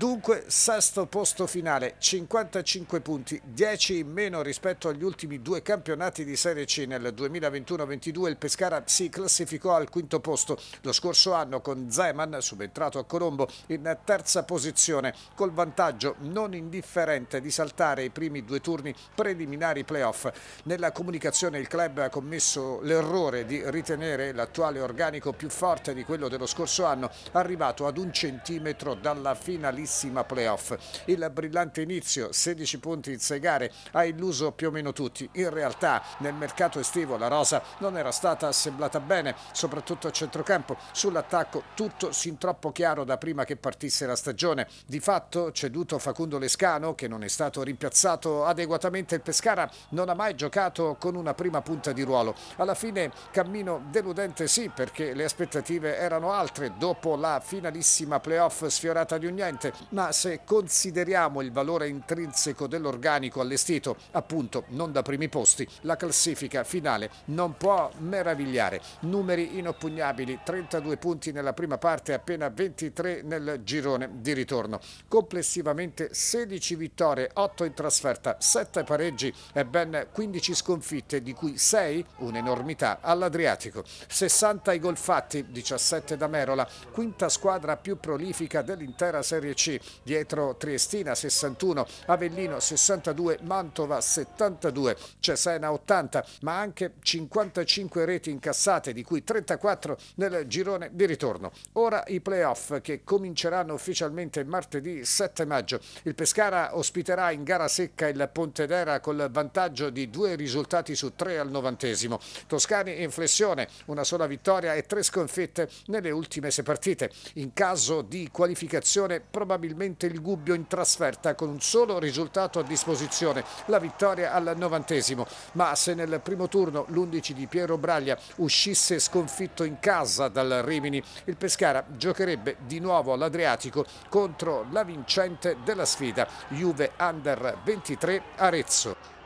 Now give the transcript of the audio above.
Dunque, sesto posto finale, 55 punti, 10 in meno rispetto agli ultimi due campionati di Serie C. Nel 2021-22 il Pescara si classificò al quinto posto. Lo scorso anno con Zeman, subentrato a Colombo, in terza posizione, col vantaggio non indifferente di saltare i primi due turni preliminari playoff. Nella comunicazione il club ha commesso l'errore di ritenere l'attuale organico più forte di quello dello scorso anno, arrivato ad un centimetro dalla finalista lunghissima playoff. Il brillante inizio, 16 punti in 6 gare, ha illuso più o meno tutti. In realtà nel mercato estivo la rosa non era stata assemblata bene, soprattutto a centrocampo. Sull'attacco tutto sin troppo chiaro da prima che partisse la stagione. Di fatto ceduto Facundo Lescano, che non è stato rimpiazzato adeguatamente, il Pescara non ha mai giocato con una prima punta di ruolo. Alla fine cammino deludente sì, perché le aspettative erano altre dopo la finalissima playoff sfiorata di un niente ma se consideriamo il valore intrinseco dell'organico allestito, appunto non da primi posti, la classifica finale non può meravigliare. Numeri inoppugnabili, 32 punti nella prima parte e appena 23 nel girone di ritorno. Complessivamente 16 vittorie, 8 in trasferta, 7 pareggi e ben 15 sconfitte, di cui 6, un'enormità, all'Adriatico. 60 i gol fatti, 17 da Merola, quinta squadra più prolifica dell'intera Serie C 10 dietro Triestina 61, Avellino 62, Mantova 72, Cesena 80, ma anche 55 reti incassate di cui 34 nel girone di ritorno. Ora i playoff che cominceranno ufficialmente martedì 7 maggio. Il Pescara ospiterà in gara secca il Pontedera col vantaggio di due risultati su tre al novantesimo. Toscani in flessione, una sola vittoria e tre sconfitte nelle ultime sei partite. In caso di qualificazione probabilmente probabilmente il Gubbio in trasferta con un solo risultato a disposizione, la vittoria al novantesimo. Ma se nel primo turno l'11 di Piero Braglia uscisse sconfitto in casa dal Rimini, il Pescara giocherebbe di nuovo all'Adriatico contro la vincente della sfida Juve Under 23 Arezzo.